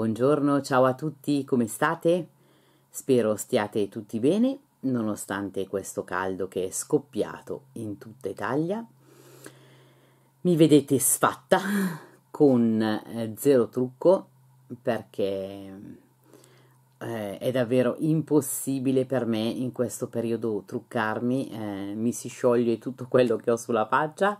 Buongiorno, ciao a tutti, come state? Spero stiate tutti bene, nonostante questo caldo che è scoppiato in tutta Italia. Mi vedete sfatta con eh, zero trucco perché eh, è davvero impossibile per me in questo periodo truccarmi, eh, mi si scioglie tutto quello che ho sulla faccia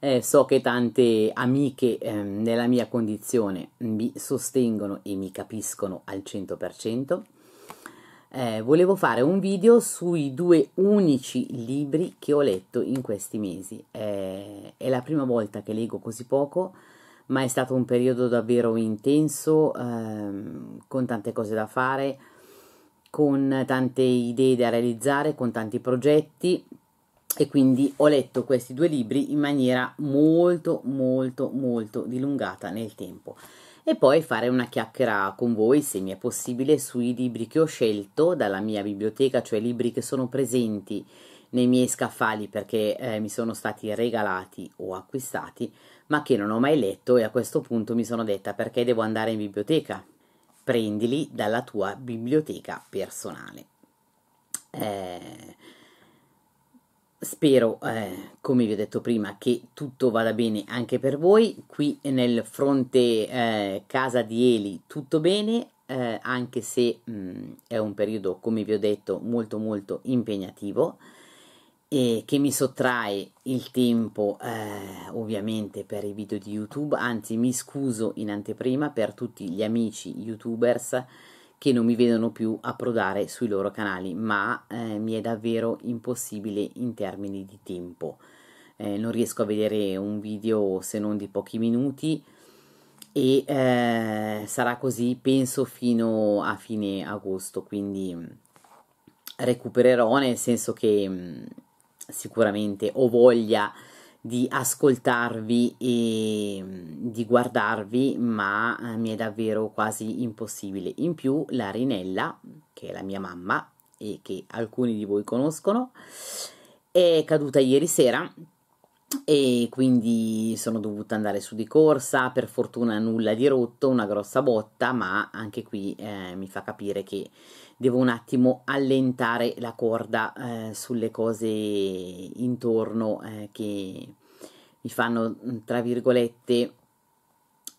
eh, so che tante amiche eh, nella mia condizione mi sostengono e mi capiscono al 100%. Eh, volevo fare un video sui due unici libri che ho letto in questi mesi. Eh, è la prima volta che leggo così poco, ma è stato un periodo davvero intenso, ehm, con tante cose da fare, con tante idee da realizzare, con tanti progetti e quindi ho letto questi due libri in maniera molto molto molto dilungata nel tempo e poi fare una chiacchiera con voi se mi è possibile sui libri che ho scelto dalla mia biblioteca cioè libri che sono presenti nei miei scaffali perché eh, mi sono stati regalati o acquistati ma che non ho mai letto e a questo punto mi sono detta perché devo andare in biblioteca prendili dalla tua biblioteca personale eh, Spero, eh, come vi ho detto prima, che tutto vada bene anche per voi. Qui nel fronte eh, casa di Eli tutto bene, eh, anche se mh, mm, è un periodo, come vi ho detto, molto molto impegnativo e che mi sottrae il tempo eh, ovviamente per i video di YouTube, anzi mi scuso in anteprima per tutti gli amici youtubers che non mi vedono più approdare sui loro canali, ma eh, mi è davvero impossibile in termini di tempo. Eh, non riesco a vedere un video se non di pochi minuti e eh, sarà così penso fino a fine agosto, quindi recupererò nel senso che mm, sicuramente ho voglia di ascoltarvi e mm, di guardarvi, ma eh, mi è davvero quasi impossibile. In più, la Rinella, che è la mia mamma e che alcuni di voi conoscono, è caduta ieri sera e quindi sono dovuta andare su di corsa, per fortuna nulla di rotto, una grossa botta, ma anche qui eh, mi fa capire che devo un attimo allentare la corda eh, sulle cose intorno eh, che mi fanno, mm, tra virgolette,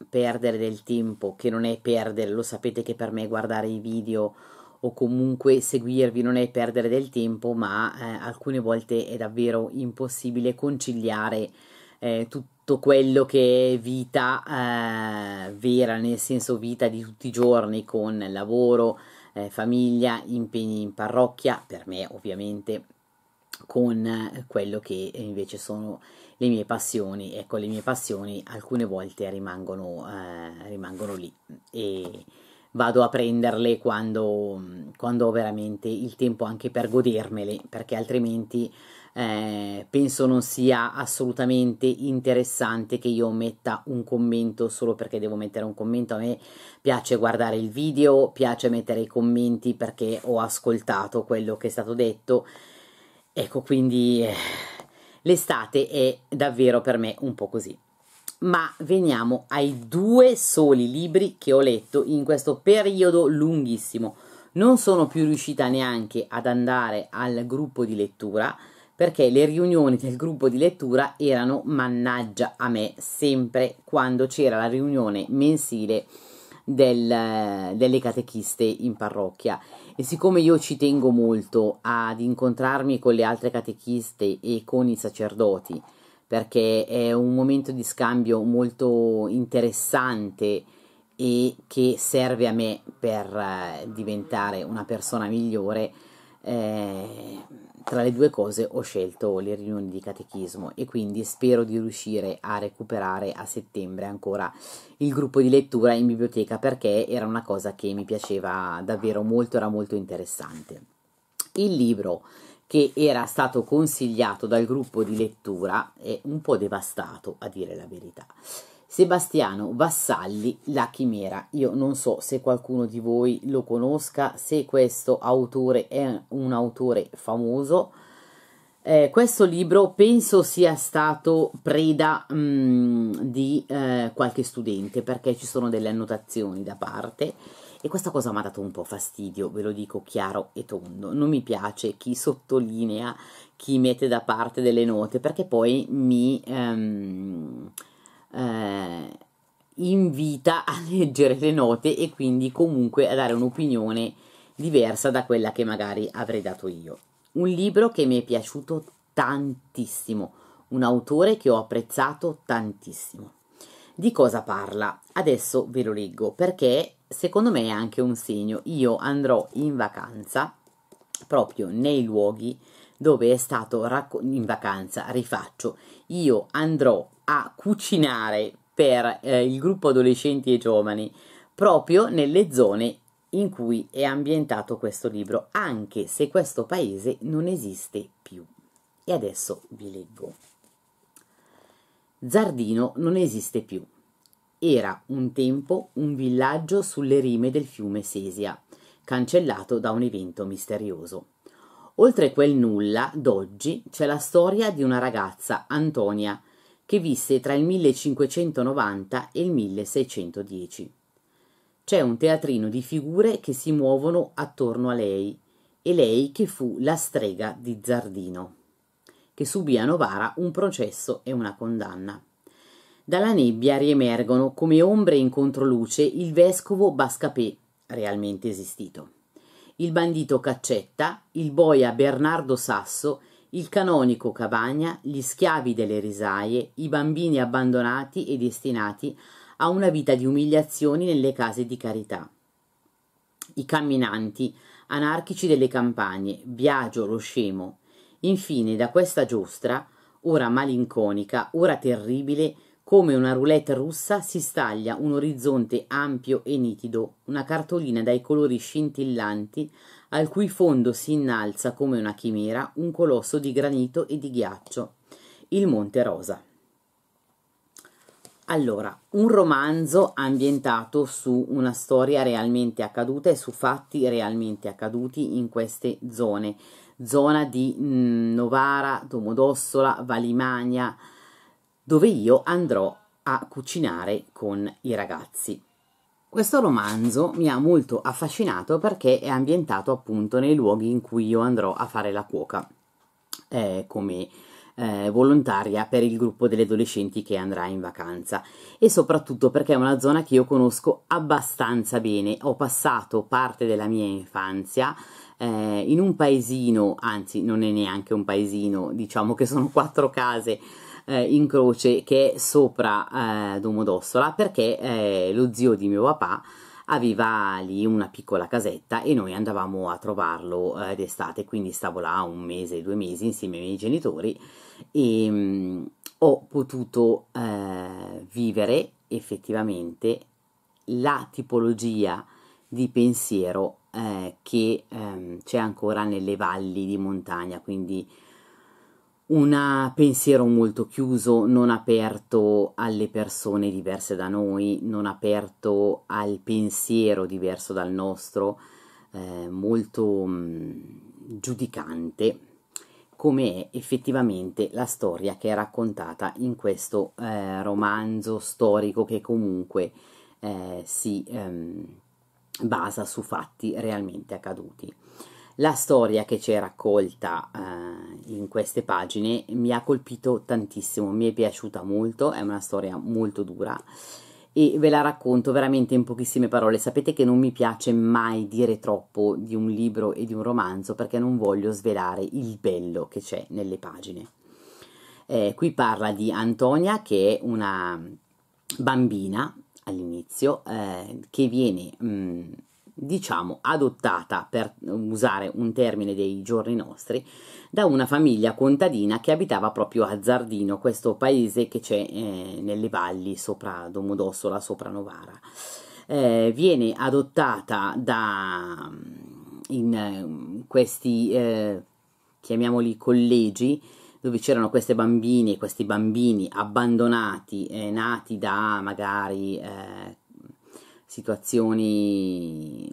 perdere del tempo, che non è perdere, lo sapete che per me guardare i video o comunque seguirvi non è perdere del tempo, ma eh, alcune volte è davvero impossibile conciliare eh, tutto quello che è vita eh, vera, nel senso vita di tutti i giorni, con lavoro, eh, famiglia, impegni in parrocchia, per me ovviamente con eh, quello che invece sono le mie passioni, ecco le mie passioni alcune volte rimangono, eh, rimangono lì e vado a prenderle quando, quando, ho veramente il tempo anche per godermele perché altrimenti eh, penso non sia assolutamente interessante che io metta un commento solo perché devo mettere un commento. A me piace guardare il video, piace mettere i commenti perché ho ascoltato quello che è stato detto. Ecco, quindi eh, l'estate è davvero per me un po' così. Ma veniamo ai due soli libri che ho letto in questo periodo lunghissimo. Non sono più riuscita neanche ad andare al gruppo di lettura perché le riunioni del gruppo di lettura erano mannaggia a me sempre quando c'era la riunione mensile del, delle catechiste in parrocchia e siccome io ci tengo molto ad incontrarmi con le altre catechiste e con i sacerdoti perché è un momento di scambio molto interessante e che serve a me per eh, diventare una persona migliore eh, tra le due cose ho scelto le riunioni di catechismo e quindi spero di riuscire a recuperare a settembre ancora il gruppo di lettura in biblioteca perché era una cosa che mi piaceva davvero molto, era molto interessante. Il libro che era stato consigliato dal gruppo di lettura è un po' devastato, a dire la verità. Sebastiano Vassalli, La Chimera. Io non so se qualcuno di voi lo conosca, se questo autore è un autore famoso. Eh, questo libro penso sia stato preda mh, mm, di eh, qualche studente perché ci sono delle annotazioni da parte e questa cosa mi ha dato un po' fastidio, ve lo dico chiaro e tondo. Non mi piace chi sottolinea, chi mette da parte delle note perché poi mi... Ehm, eh, invita a leggere le note e quindi comunque a dare un'opinione diversa da quella che magari avrei dato io. Un libro che mi è piaciuto tantissimo, un autore che ho apprezzato tantissimo. Di cosa parla? Adesso ve lo leggo perché secondo me è anche un segno. Io andrò in vacanza proprio nei luoghi dove è stato raccontato, in vacanza, rifaccio, io andrò a cucinare per eh, il gruppo adolescenti e giovani proprio nelle zone in cui è ambientato questo libro, anche se questo paese non esiste più. E adesso vi leggo. Zardino non esiste più. Era un tempo un villaggio sulle rime del fiume Sesia, cancellato da un evento misterioso. Oltre quel nulla, d'oggi, c'è la storia di una ragazza, Antonia, che visse tra il 1590 e il 1610. C'è un teatrino di figure che si muovono attorno a lei e lei che fu la strega di Zardino, che subì a Novara un processo e una condanna. Dalla nebbia riemergono come ombre in controluce il vescovo Bascapè, realmente esistito, il bandito Caccetta, il boia Bernardo Sasso il canonico Cavagna, gli schiavi delle risaie, i bambini abbandonati e destinati a una vita di umiliazioni nelle case di carità. I camminanti, anarchici delle campagne, Biagio lo scemo. Infine, da questa giostra, ora malinconica, ora terribile, come una roulette russa si staglia un orizzonte ampio e nitido, una cartolina dai colori scintillanti al cui fondo si innalza come una chimera un colosso di granito e di ghiaccio, il Monte Rosa. Allora, un romanzo ambientato su una storia realmente accaduta e su fatti realmente accaduti in queste zone, zona di mm, Novara, Domodossola, Valimagna, dove io andrò a cucinare con i ragazzi. Questo romanzo mi ha molto affascinato perché è ambientato appunto nei luoghi in cui io andrò a fare la cuoca eh, come eh, volontaria per il gruppo delle adolescenti che andrà in vacanza e soprattutto perché è una zona che io conosco abbastanza bene. Ho passato parte della mia infanzia eh, in un paesino, anzi non è neanche un paesino, diciamo che sono quattro case eh, in croce che è sopra eh, Domodossola perché eh, lo zio di mio papà aveva lì una piccola casetta e noi andavamo a trovarlo eh, d'estate, quindi stavo là un mese, due mesi insieme ai miei genitori e mh, mm, ho potuto eh, vivere effettivamente la tipologia di pensiero eh, che ehm, c'è ancora nelle valli di montagna, quindi un pensiero molto chiuso, non aperto alle persone diverse da noi, non aperto al pensiero diverso dal nostro, eh, molto mh, mm, giudicante, come è effettivamente la storia che è raccontata in questo eh, romanzo storico che comunque eh, si ehm, basa su fatti realmente accaduti. La storia che c'è raccolta eh, in queste pagine mi ha colpito tantissimo, mi è piaciuta molto, è una storia molto dura e ve la racconto veramente in pochissime parole. Sapete che non mi piace mai dire troppo di un libro e di un romanzo perché non voglio svelare il bello che c'è nelle pagine. Eh, qui parla di Antonia che è una bambina all'inizio eh, che viene... Mh, mm, diciamo adottata per usare un termine dei giorni nostri da una famiglia contadina che abitava proprio a Zardino, questo paese che c'è eh, nelle valli sopra Domodossola, sopra Novara. Eh, viene adottata da mm, in eh, questi eh, chiamiamoli collegi dove c'erano queste bambine, questi bambini abbandonati, eh, nati da magari eh, situazioni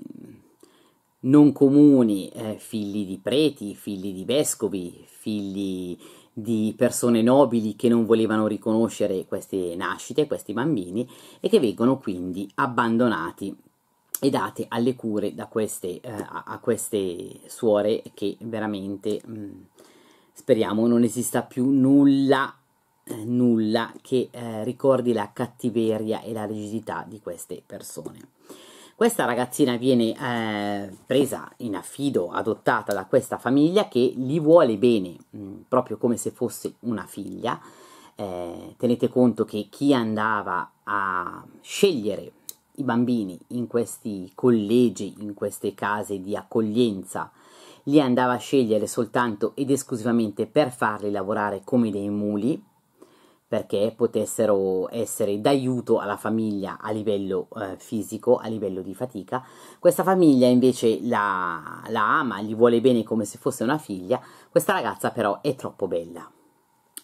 non comuni, eh, figli di preti, figli di vescovi, figli di persone nobili che non volevano riconoscere queste nascite, questi bambini, e che vengono quindi abbandonati e date alle cure da queste, eh, a queste suore che veramente mh, mm, speriamo non esista più nulla eh, nulla che eh, ricordi la cattiveria e la rigidità di queste persone. Questa ragazzina viene eh, presa in affido, adottata da questa famiglia che li vuole bene, mh, mm, proprio come se fosse una figlia. Eh, tenete conto che chi andava a scegliere i bambini in questi collegi, in queste case di accoglienza, li andava a scegliere soltanto ed esclusivamente per farli lavorare come dei muli perché potessero essere d'aiuto alla famiglia a livello eh, fisico, a livello di fatica. Questa famiglia invece la, la ama, gli vuole bene come se fosse una figlia, questa ragazza però è troppo bella.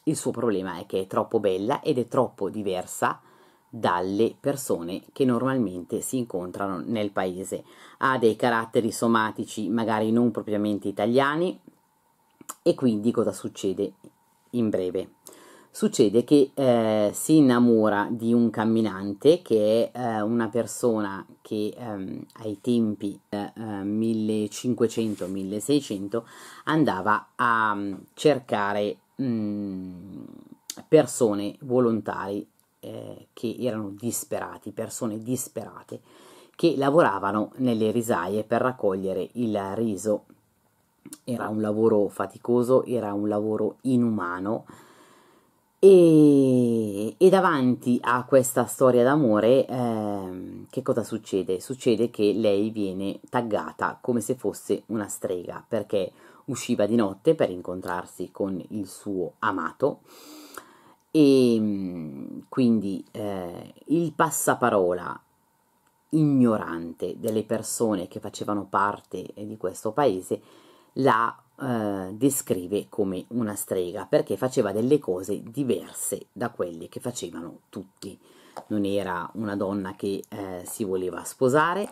Il suo problema è che è troppo bella ed è troppo diversa dalle persone che normalmente si incontrano nel paese. Ha dei caratteri somatici magari non propriamente italiani e quindi cosa succede in breve? Succede che eh, si innamora di un camminante che è eh, una persona che ehm, ai tempi eh, 1500-1600 eh, andava a mm, cercare mh, mm, persone volontari eh, che erano disperati, persone disperate che lavoravano nelle risaie per raccogliere il riso. Era un lavoro faticoso, era un lavoro inumano e, e, davanti a questa storia d'amore, eh, che cosa succede? Succede che lei viene taggata come se fosse una strega perché usciva di notte per incontrarsi con il suo amato e ehm, quindi eh, il passaparola ignorante delle persone che facevano parte di questo paese l'ha eh, descrive come una strega perché faceva delle cose diverse da quelle che facevano tutti. Non era una donna che eh, si voleva sposare,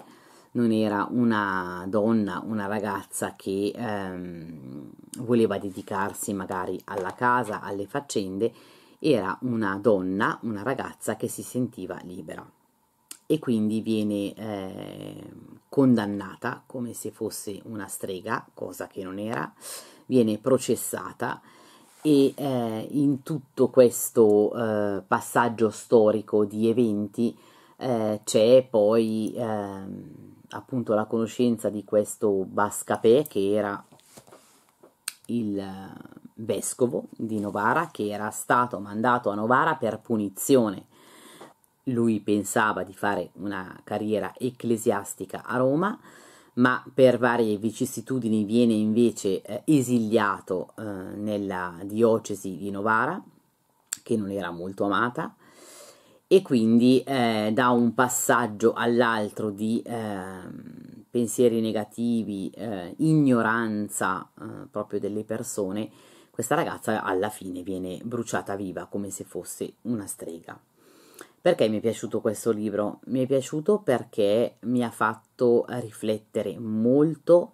non era una donna, una ragazza che ehm, voleva dedicarsi magari alla casa, alle faccende, era una donna, una ragazza che si sentiva libera e quindi viene eh, condannata come se fosse una strega, cosa che non era, viene processata e eh, in tutto questo eh, passaggio storico di eventi eh, c'è poi ehm, appunto la conoscenza di questo Bascapè che era il vescovo di Novara che era stato mandato a Novara per punizione lui pensava di fare una carriera ecclesiastica a Roma, ma per varie vicissitudini viene invece eh, esiliato eh, nella diocesi di Novara, che non era molto amata, e quindi eh, da un passaggio all'altro di ehm, pensieri negativi, eh, ignoranza eh, proprio delle persone, questa ragazza alla fine viene bruciata viva come se fosse una strega. Perché mi è piaciuto questo libro? Mi è piaciuto perché mi ha fatto riflettere molto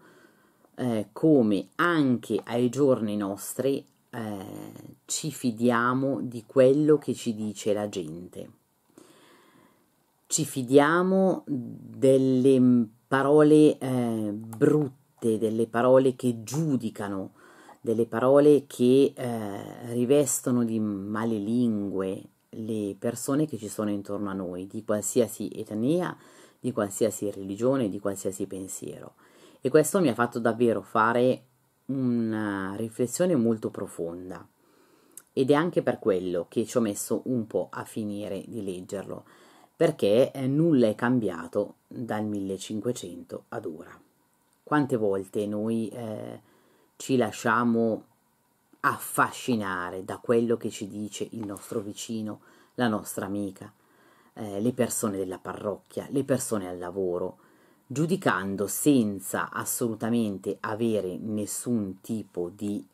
eh, come anche ai giorni nostri eh, ci fidiamo di quello che ci dice la gente. Ci fidiamo delle parole eh, brutte, delle parole che giudicano, delle parole che eh, rivestono di male lingue, le persone che ci sono intorno a noi, di qualsiasi etnia, di qualsiasi religione, di qualsiasi pensiero. E questo mi ha fatto davvero fare una riflessione molto profonda. Ed è anche per quello che ci ho messo un po' a finire di leggerlo, perché eh, nulla è cambiato dal 1500 ad ora. Quante volte noi eh, ci lasciamo affascinare da quello che ci dice il nostro vicino, la nostra amica, eh, le persone della parrocchia, le persone al lavoro, giudicando senza assolutamente avere nessun tipo di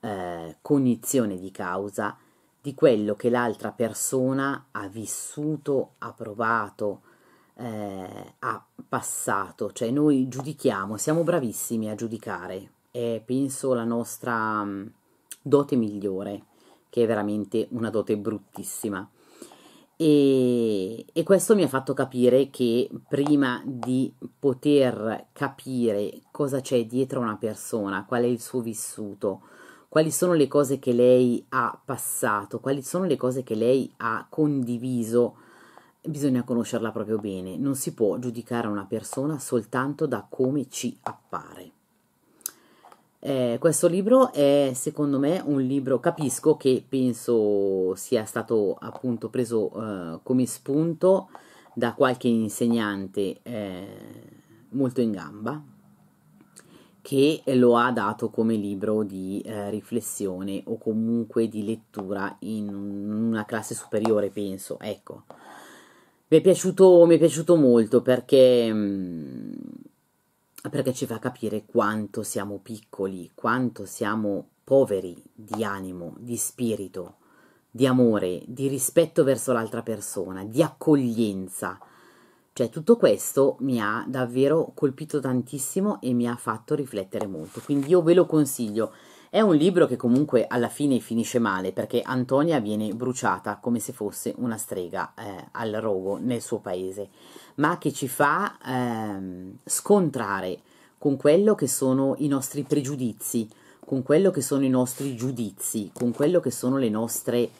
eh, cognizione di causa di quello che l'altra persona ha vissuto, ha provato, eh, ha passato, cioè noi giudichiamo, siamo bravissimi a giudicare, è eh, penso la nostra mm, dote migliore, che è veramente una dote bruttissima. E, e, questo mi ha fatto capire che prima di poter capire cosa c'è dietro una persona, qual è il suo vissuto, quali sono le cose che lei ha passato, quali sono le cose che lei ha condiviso, bisogna conoscerla proprio bene. Non si può giudicare una persona soltanto da come ci appare. Eh, questo libro è secondo me un libro, capisco che penso sia stato appunto preso eh, come spunto da qualche insegnante eh, molto in gamba che lo ha dato come libro di eh, riflessione o comunque di lettura in una classe superiore, penso, ecco. Mi è piaciuto, mi è piaciuto molto perché mh, mm, perché ci fa capire quanto siamo piccoli, quanto siamo poveri di animo, di spirito, di amore, di rispetto verso l'altra persona, di accoglienza. Cioè tutto questo mi ha davvero colpito tantissimo e mi ha fatto riflettere molto, quindi io ve lo consiglio. È un libro che comunque alla fine finisce male perché Antonia viene bruciata come se fosse una strega eh, al rogo nel suo paese, ma che ci fa eh, scontrare con quello che sono i nostri pregiudizi, con quello che sono i nostri giudizi, con quello che sono le nostre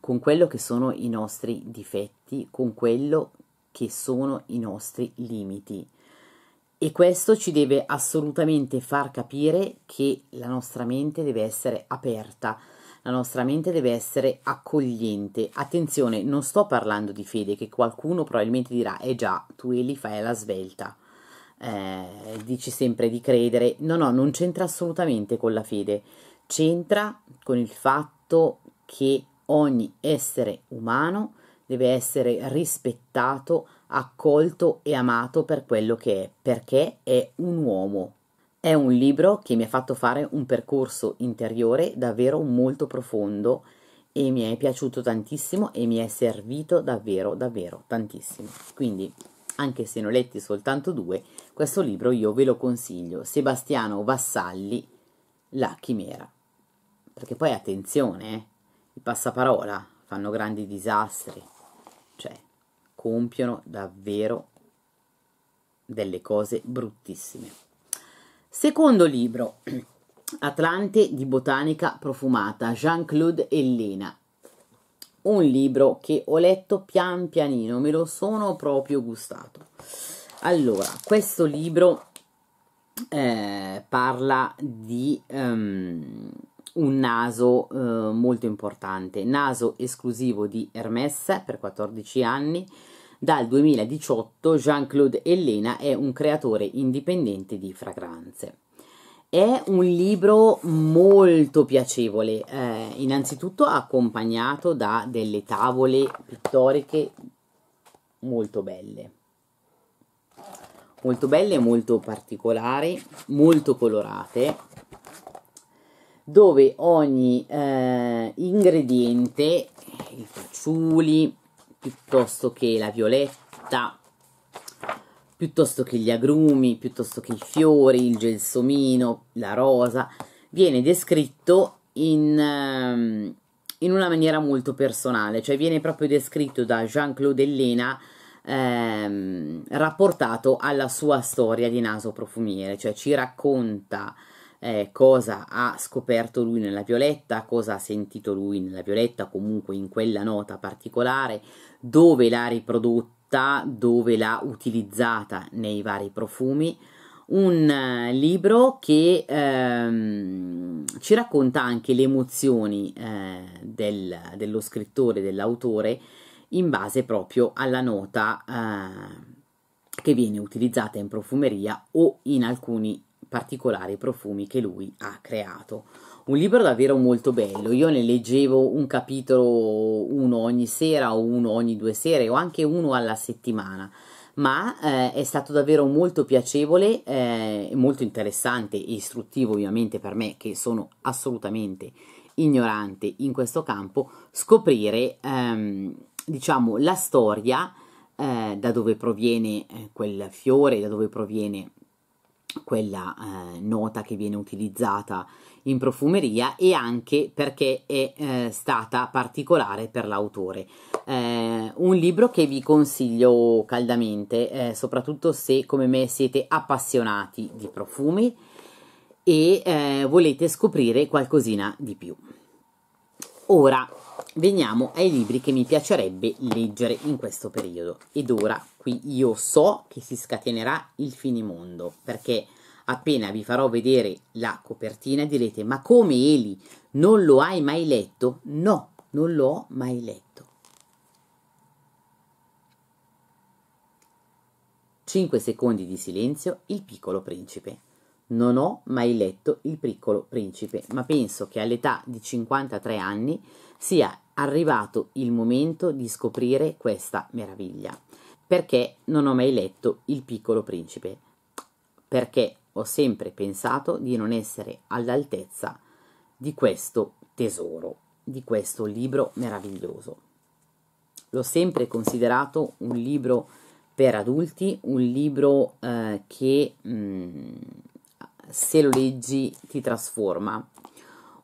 con quello che sono i nostri difetti, con quello che sono i nostri limiti. E questo ci deve assolutamente far capire che la nostra mente deve essere aperta, la nostra mente deve essere accogliente. Attenzione, non sto parlando di fede, che qualcuno probabilmente dirà, eh già, tu Eli fai alla svelta, eh, dici sempre di credere. No, no, non c'entra assolutamente con la fede, c'entra con il fatto che ogni essere umano deve essere rispettato, accolto e amato per quello che è, perché è un uomo. È un libro che mi ha fatto fare un percorso interiore davvero molto profondo e mi è piaciuto tantissimo e mi è servito davvero davvero tantissimo. Quindi, anche se ne ho letti soltanto due, questo libro io ve lo consiglio, Sebastiano Vassalli, La chimera. Perché poi attenzione, eh, i passaparola fanno grandi disastri. Cioè, compiono davvero delle cose bruttissime. Secondo libro, Atlante di botanica profumata, Jean-Claude Ellena. Un libro che ho letto pian pianino, me lo sono proprio gustato. Allora, questo libro eh, parla di um, un naso eh, molto importante, naso esclusivo di Hermès per 14 anni, dal 2018 Jean-Claude Elena è un creatore indipendente di fragranze. È un libro molto piacevole, eh, innanzitutto accompagnato da delle tavole pittoriche molto belle. Molto belle, molto particolari, molto colorate, dove ogni eh, ingrediente, i fagioli, piuttosto che la violetta, piuttosto che gli agrumi, piuttosto che i fiori, il gelsomino, la rosa, viene descritto in, ehm, in una maniera molto personale, cioè viene proprio descritto da Jean-Claude Ellena ehm, rapportato alla sua storia di naso profumiere, cioè ci racconta eh, cosa ha scoperto lui nella violetta, cosa ha sentito lui nella violetta, comunque in quella nota particolare, dove l'ha riprodotta, dove l'ha utilizzata nei vari profumi. Un eh, libro che ehm, ci racconta anche le emozioni eh, del, dello scrittore, dell'autore, in base proprio alla nota eh, che viene utilizzata in profumeria o in alcuni particolari profumi che lui ha creato. Un libro davvero molto bello, io ne leggevo un capitolo uno ogni sera o uno ogni due sere o anche uno alla settimana ma eh, è stato davvero molto piacevole, eh, molto interessante e istruttivo ovviamente per me che sono assolutamente ignorante in questo campo, scoprire ehm, diciamo la storia eh, da dove proviene eh, quel fiore, da dove proviene quella eh, nota che viene utilizzata in profumeria e anche perché è eh, stata particolare per l'autore. Eh, un libro che vi consiglio caldamente, eh, soprattutto se come me siete appassionati di profumi e eh, volete scoprire qualcosina di più. Ora veniamo ai libri che mi piacerebbe leggere in questo periodo. Ed ora qui io so che si scatenerà il finimondo, perché appena vi farò vedere la copertina direte "Ma come Eli, non lo hai mai letto?". No, non lo ho mai letto. 5 secondi di silenzio, Il piccolo principe. Non ho mai letto Il piccolo principe, ma penso che all'età di 53 anni sia arrivato il momento di scoprire questa meraviglia. Perché non ho mai letto Il piccolo principe? Perché ho sempre pensato di non essere all'altezza di questo tesoro, di questo libro meraviglioso. L'ho sempre considerato un libro per adulti, un libro eh, che mh, mm, se lo leggi ti trasforma,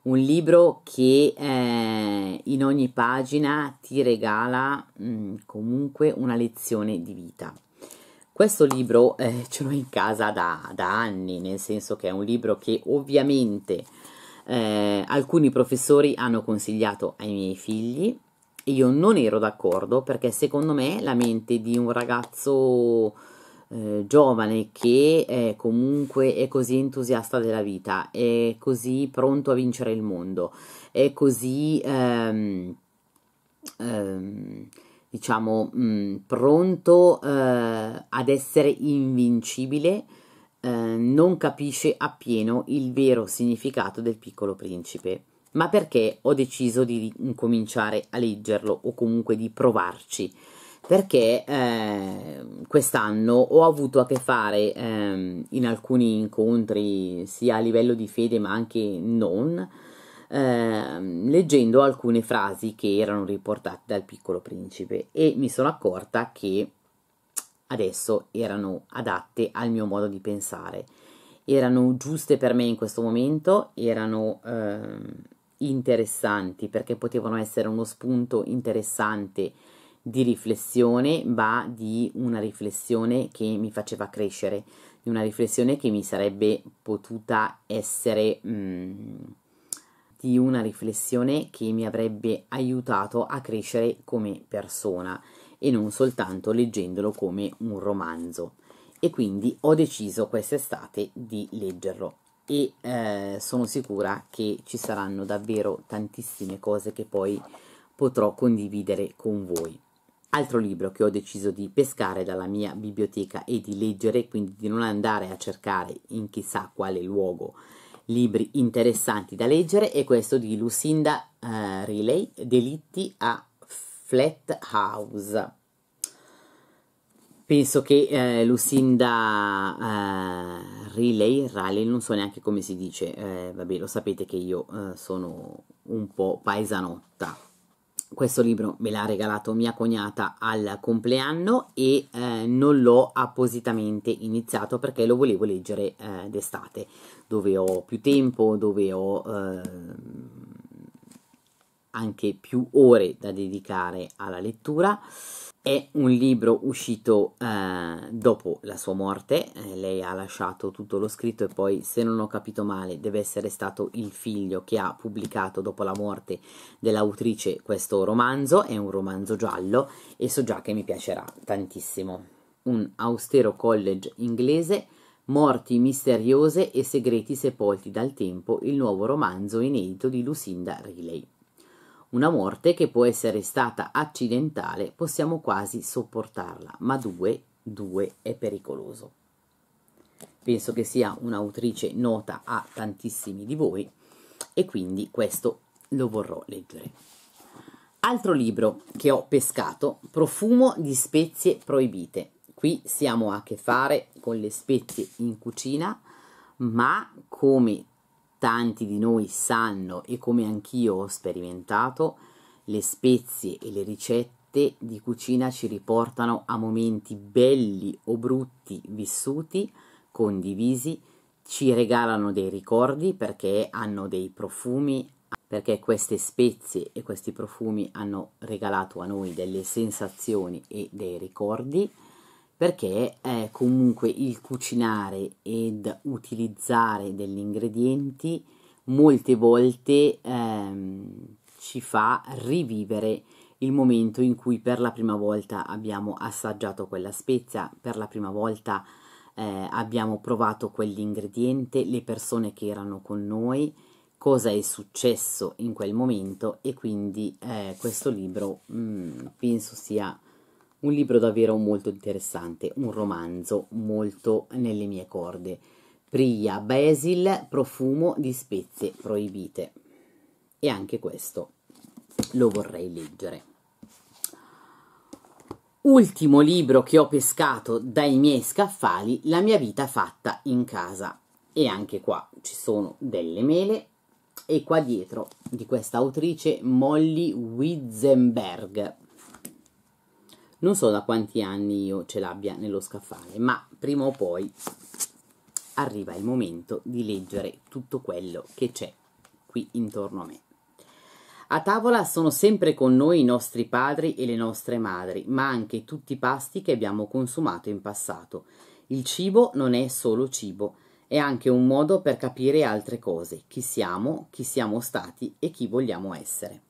un libro che eh, in ogni pagina ti regala mh, mm, comunque una lezione di vita. Questo libro eh, ce l'ho in casa da, da, anni, nel senso che è un libro che ovviamente eh, alcuni professori hanno consigliato ai miei figli. e Io non ero d'accordo perché secondo me la mente di un ragazzo eh, giovane che è comunque è così entusiasta della vita, è così pronto a vincere il mondo, è così ehm, ehm, diciamo mh, mm, pronto eh, ad essere invincibile, eh, non capisce appieno il vero significato del piccolo principe. Ma perché ho deciso di cominciare a leggerlo o comunque di provarci? perché eh, quest'anno ho avuto a che fare eh, in alcuni incontri, sia a livello di fede ma anche non, eh, leggendo alcune frasi che erano riportate dal piccolo principe e mi sono accorta che adesso erano adatte al mio modo di pensare, erano giuste per me in questo momento, erano ehm, interessanti perché potevano essere uno spunto interessante di riflessione, ma di una riflessione che mi faceva crescere, di una riflessione che mi sarebbe potuta essere, mh, mhmm, di una riflessione che mi avrebbe aiutato a crescere come persona e non soltanto leggendolo come un romanzo. E quindi ho deciso quest'estate di leggerlo e eh, sono sicura che ci saranno davvero tantissime cose che poi potrò condividere con voi. Altro libro che ho deciso di pescare dalla mia biblioteca e di leggere, quindi di non andare a cercare in chissà quale luogo libri interessanti da leggere, è questo di Lucinda uh, Riley, Delitti a Flat House. Penso che eh, Lucinda eh, Riley, Riley, non so neanche come si dice, eh, vabbè lo sapete che io eh, sono un po' paesanotta questo libro me l'ha regalato mia cognata al compleanno e eh, non l'ho appositamente iniziato perché lo volevo leggere eh, d'estate, dove ho più tempo, dove ho eh, anche più ore da dedicare alla lettura è un libro uscito eh, dopo la sua morte, eh, lei ha lasciato tutto lo scritto e poi, se non ho capito male, deve essere stato il figlio che ha pubblicato dopo la morte dell'autrice questo romanzo, è un romanzo giallo e so già che mi piacerà tantissimo. Un austero college inglese, morti misteriose e segreti sepolti dal tempo, il nuovo romanzo inedito di Lucinda Riley. Una morte che può essere stata accidentale, possiamo quasi sopportarla, ma due, due è pericoloso. Penso che sia un'autrice nota a tantissimi di voi e quindi questo lo vorrò leggere. Altro libro che ho pescato, Profumo di spezie proibite. Qui siamo a che fare con le spezie in cucina, ma come tanti di noi sanno e come anch'io ho sperimentato, le spezie e le ricette di cucina ci riportano a momenti belli o brutti vissuti, condivisi, ci regalano dei ricordi perché hanno dei profumi, perché queste spezie e questi profumi hanno regalato a noi delle sensazioni e dei ricordi perché eh, comunque il cucinare ed utilizzare degli ingredienti molte volte ehm, ci fa rivivere il momento in cui per la prima volta abbiamo assaggiato quella spezia, per la prima volta eh, abbiamo provato quell'ingrediente, le persone che erano con noi, cosa è successo in quel momento e quindi eh, questo libro mh, mm, penso sia un libro davvero molto interessante, un romanzo molto nelle mie corde. Pria, basil, profumo di spezie proibite. E anche questo lo vorrei leggere. Ultimo libro che ho pescato dai miei scaffali, La mia vita fatta in casa. E anche qua ci sono delle mele e qua dietro di questa autrice Molly Wittenberg, non so da quanti anni io ce l'abbia nello scaffale, ma prima o poi arriva il momento di leggere tutto quello che c'è qui intorno a me. A tavola sono sempre con noi i nostri padri e le nostre madri, ma anche tutti i pasti che abbiamo consumato in passato. Il cibo non è solo cibo, è anche un modo per capire altre cose, chi siamo, chi siamo stati e chi vogliamo essere.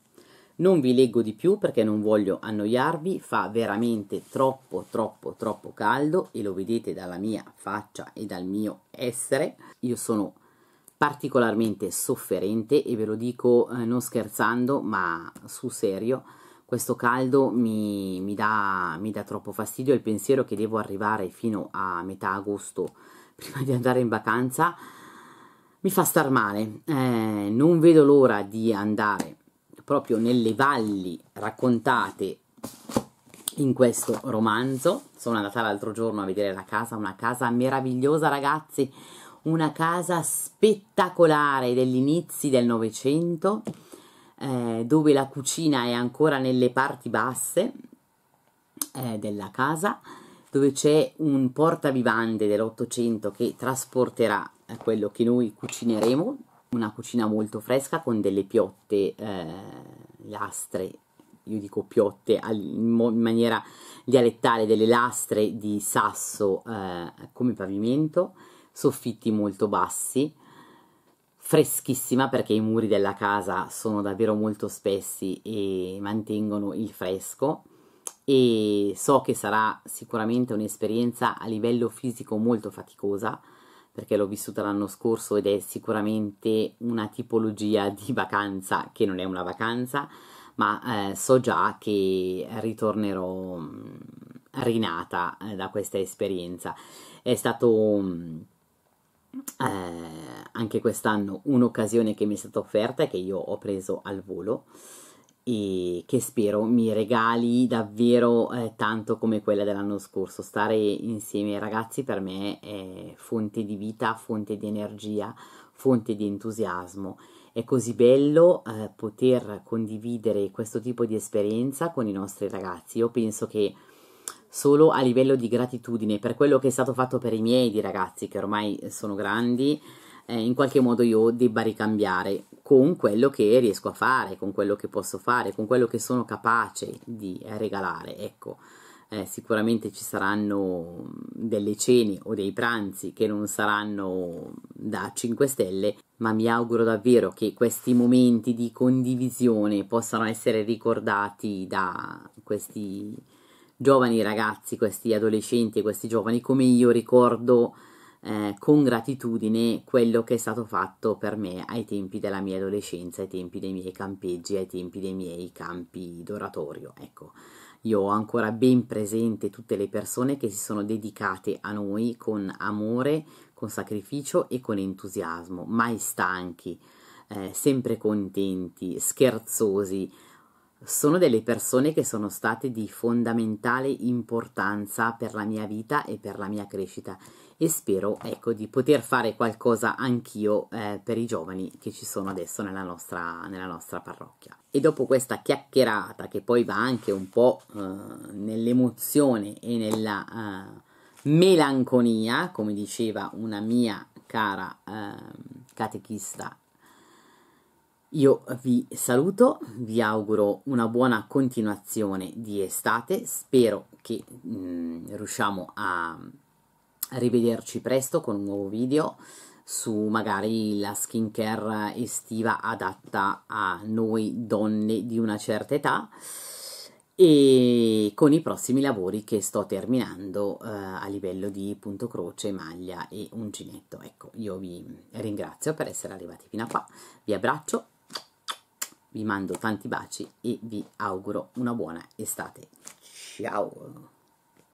Non vi leggo di più perché non voglio annoiarvi, fa veramente troppo troppo troppo caldo e lo vedete dalla mia faccia e dal mio essere. Io sono particolarmente sofferente e ve lo dico eh, non scherzando ma su serio. Questo caldo mi, mi, dà, mi dà troppo fastidio il pensiero che devo arrivare fino a metà agosto prima di andare in vacanza mi fa star male. Eh, non vedo l'ora di andare proprio nelle valli raccontate in questo romanzo. Sono andata l'altro giorno a vedere la casa, una casa meravigliosa ragazzi, una casa spettacolare degli inizi del Novecento, eh, dove la cucina è ancora nelle parti basse eh, della casa, dove c'è un portabivande dell'Ottocento che trasporterà eh, quello che noi cucineremo una cucina molto fresca con delle piotte eh, lastre, io dico piotte in maniera dialettale, delle lastre di sasso eh, come pavimento, soffitti molto bassi, freschissima perché i muri della casa sono davvero molto spessi e mantengono il fresco e so che sarà sicuramente un'esperienza a livello fisico molto faticosa perché l'ho vissuta l'anno scorso ed è sicuramente una tipologia di vacanza che non è una vacanza, ma eh, so già che ritornerò mm, rinata eh, da questa esperienza. È stato mm, eh, anche quest'anno un'occasione che mi è stata offerta e che io ho preso al volo e che spero mi regali davvero eh, tanto come quella dell'anno scorso. Stare insieme ai ragazzi per me è fonte di vita, fonte di energia, fonte di entusiasmo. È così bello eh, poter condividere questo tipo di esperienza con i nostri ragazzi. Io penso che solo a livello di gratitudine per quello che è stato fatto per i miei di ragazzi che ormai sono grandi, eh, in qualche modo io debba ricambiare con quello che riesco a fare, con quello che posso fare, con quello che sono capace di eh, regalare. Ecco, eh, sicuramente ci saranno delle cene o dei pranzi che non saranno da 5 stelle, ma mi auguro davvero che questi momenti di condivisione possano essere ricordati da questi giovani ragazzi, questi adolescenti e questi giovani come io ricordo eh, con gratitudine quello che è stato fatto per me ai tempi della mia adolescenza, ai tempi dei miei campeggi, ai tempi dei miei campi d'oratorio. Ecco, io ho ancora ben presente tutte le persone che si sono dedicate a noi con amore, con sacrificio e con entusiasmo, mai stanchi, eh, sempre contenti, scherzosi, sono delle persone che sono state di fondamentale importanza per la mia vita e per la mia crescita e spero ecco, di poter fare qualcosa anch'io eh, per i giovani che ci sono adesso nella nostra, nella nostra, parrocchia. E dopo questa chiacchierata che poi va anche un po' eh, nell'emozione e nella eh, melanconia, come diceva una mia cara ehm, catechista io vi saluto, vi auguro una buona continuazione di estate, spero che mh, mm, riusciamo a rivederci presto con un nuovo video su magari la skincare estiva adatta a noi donne di una certa età e con i prossimi lavori che sto terminando eh, a livello di punto croce, maglia e uncinetto. Ecco, io vi ringrazio per essere arrivati fino a qua, vi abbraccio, vi mando tanti baci e vi auguro una buona estate. Ciao!